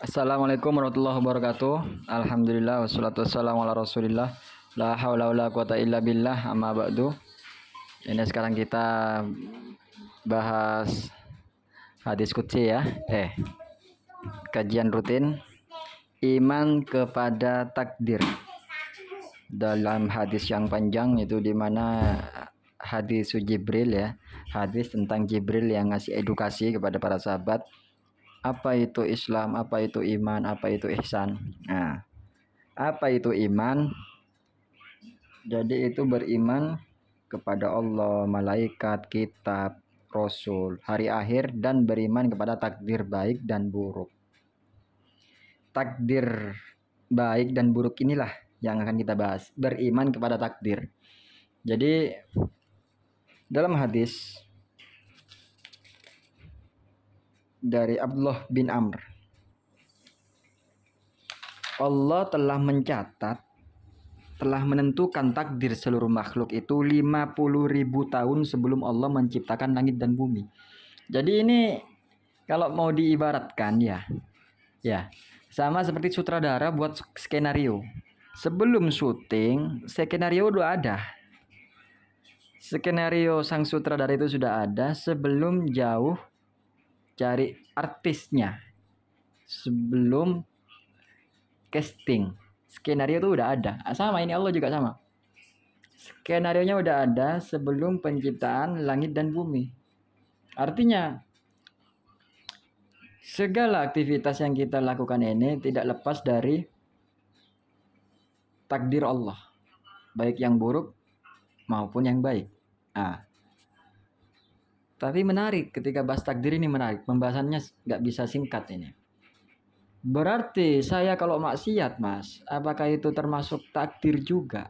Assalamualaikum warahmatullahi wabarakatuh. Alhamdulillah wassalatu wassalamu ala Rasulillah. La haula wala quwata illa billah amma ba'du. Ini sekarang kita bahas hadis kutsi ya. Eh. Kajian rutin iman kepada takdir. Dalam hadis yang panjang itu dimana mana hadis Jibril ya. Hadis tentang Jibril yang ngasih edukasi kepada para sahabat apa itu Islam, apa itu iman, apa itu ihsan. Nah, apa itu iman? Jadi itu beriman kepada Allah, malaikat, kitab, rasul, hari akhir dan beriman kepada takdir baik dan buruk. Takdir baik dan buruk inilah yang akan kita bahas. Beriman kepada takdir. Jadi dalam hadis dari Abdullah bin Amr. Allah telah mencatat telah menentukan takdir seluruh makhluk itu 50 ribu tahun sebelum Allah menciptakan langit dan bumi. Jadi ini kalau mau diibaratkan ya, ya sama seperti sutradara buat skenario. Sebelum syuting, skenario udah ada. Skenario sang sutradara itu sudah ada sebelum jauh cari artisnya sebelum casting skenario itu udah ada ah, sama ini Allah juga sama skenario nya udah ada sebelum penciptaan langit dan bumi artinya segala aktivitas yang kita lakukan ini tidak lepas dari takdir Allah baik yang buruk maupun yang baik ah tapi menarik ketika bahas takdir ini menarik. Pembahasannya nggak bisa singkat ini. Berarti saya kalau maksiat mas, apakah itu termasuk takdir juga?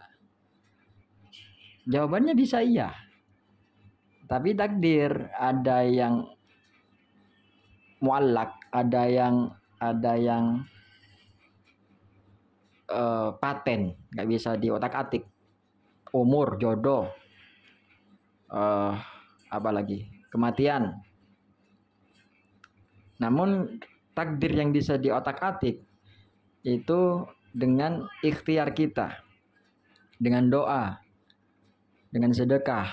Jawabannya bisa iya. Tapi takdir ada yang mualak, ada yang ada yang uh, paten, nggak bisa di otak atik. Umur, jodoh, uh, apa lagi? kematian. Namun takdir yang bisa diotak atik itu dengan ikhtiar kita, dengan doa, dengan sedekah,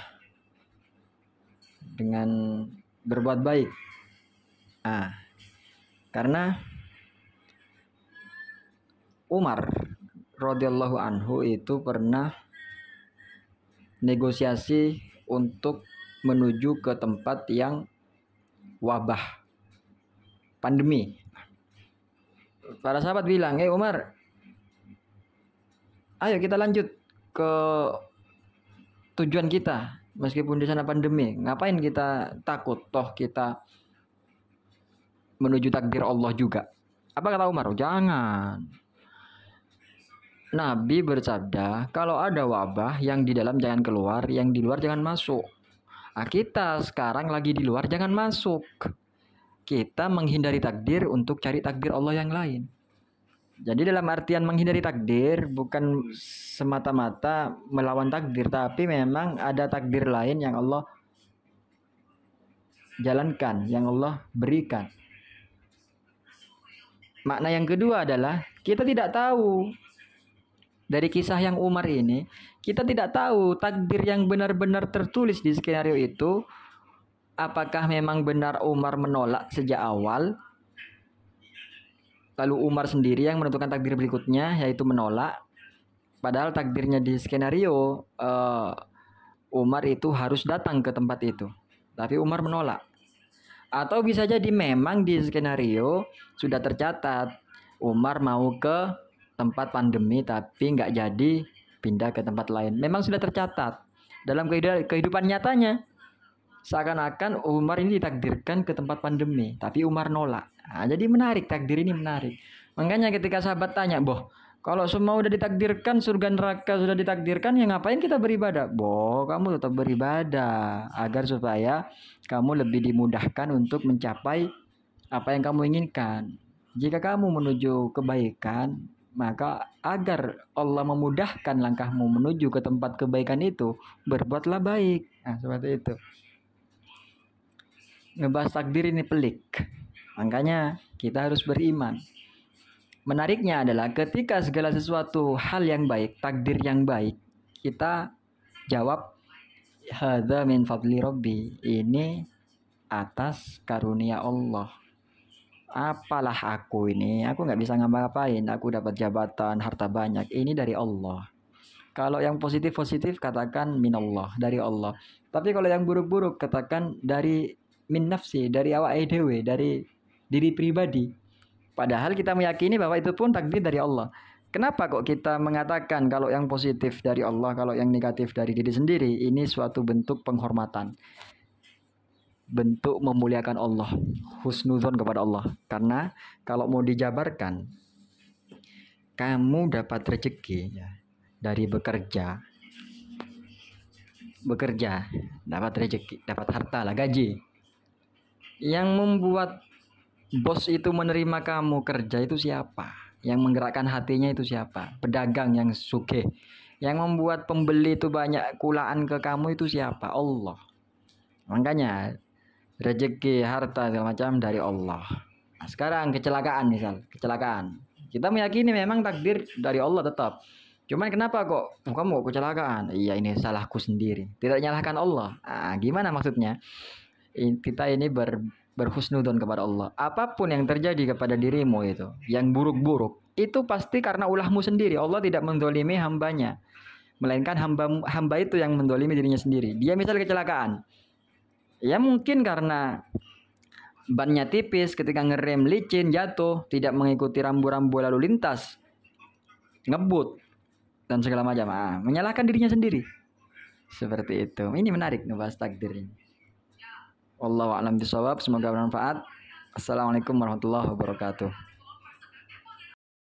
dengan berbuat baik. Ah, karena Umar radhiyallahu anhu itu pernah negosiasi untuk menuju ke tempat yang wabah pandemi. Para sahabat bilang, "Eh Umar, ayo kita lanjut ke tujuan kita meskipun di sana pandemi. Ngapain kita takut? Toh kita menuju takdir Allah juga." Apa kata Umar? "Jangan." Nabi bersabda, "Kalau ada wabah yang di dalam jangan keluar, yang di luar jangan masuk." Nah, kita sekarang lagi di luar jangan masuk. Kita menghindari takdir untuk cari takdir Allah yang lain. Jadi dalam artian menghindari takdir bukan semata-mata melawan takdir, tapi memang ada takdir lain yang Allah jalankan, yang Allah berikan. Makna yang kedua adalah kita tidak tahu dari kisah yang Umar ini, kita tidak tahu takdir yang benar-benar tertulis di skenario itu apakah memang benar Umar menolak sejak awal lalu Umar sendiri yang menentukan takdir berikutnya yaitu menolak padahal takdirnya di skenario uh, Umar itu harus datang ke tempat itu tapi Umar menolak atau bisa jadi memang di skenario sudah tercatat Umar mau ke tempat pandemi tapi nggak jadi pindah ke tempat lain. Memang sudah tercatat dalam kehidupan nyatanya. Seakan-akan Umar ini ditakdirkan ke tempat pandemi, tapi Umar nolak. Nah, jadi menarik, takdir ini menarik. Makanya ketika sahabat tanya, boh, kalau semua sudah ditakdirkan, surga neraka sudah ditakdirkan, ya ngapain kita beribadah? Boh, kamu tetap beribadah agar supaya kamu lebih dimudahkan untuk mencapai apa yang kamu inginkan. Jika kamu menuju kebaikan, maka agar Allah memudahkan langkahmu menuju ke tempat kebaikan itu, berbuatlah baik. Nah, seperti itu. Ngebahas takdir ini pelik. Makanya kita harus beriman. Menariknya adalah ketika segala sesuatu hal yang baik, takdir yang baik, kita jawab hadza min fadli rabbi. Ini atas karunia Allah apalah aku ini aku nggak bisa ngapa-ngapain aku dapat jabatan harta banyak ini dari Allah kalau yang positif positif katakan minallah dari Allah tapi kalau yang buruk-buruk katakan dari min nafsi dari awak edw dari diri pribadi padahal kita meyakini bahwa itu pun takdir dari Allah Kenapa kok kita mengatakan kalau yang positif dari Allah, kalau yang negatif dari diri sendiri, ini suatu bentuk penghormatan? bentuk memuliakan Allah, husnuzon kepada Allah. Karena kalau mau dijabarkan, kamu dapat rezeki ya, dari bekerja, bekerja dapat rezeki, dapat harta lah gaji. Yang membuat bos itu menerima kamu kerja itu siapa? Yang menggerakkan hatinya itu siapa? Pedagang yang suke. Yang membuat pembeli itu banyak kulaan ke kamu itu siapa? Allah. Makanya rezeki harta segala macam dari Allah nah, sekarang kecelakaan misal kecelakaan kita meyakini memang takdir dari Allah tetap cuman kenapa kok oh, kamu kok kecelakaan iya ini salahku sendiri tidak nyalahkan Allah ah, gimana maksudnya kita ini ber berhusnudon kepada Allah. Apapun yang terjadi kepada dirimu itu, yang buruk-buruk, itu pasti karena ulahmu sendiri. Allah tidak mendolimi hambanya. Melainkan hamba, hamba itu yang mendolimi dirinya sendiri. Dia misalnya kecelakaan. Ya mungkin karena bannya tipis ketika ngerem licin jatuh tidak mengikuti rambu-rambu lalu lintas ngebut dan segala macam ah, menyalahkan dirinya sendiri seperti itu ini menarik ngebahas takdir ini Allah alam semoga bermanfaat Assalamualaikum warahmatullahi wabarakatuh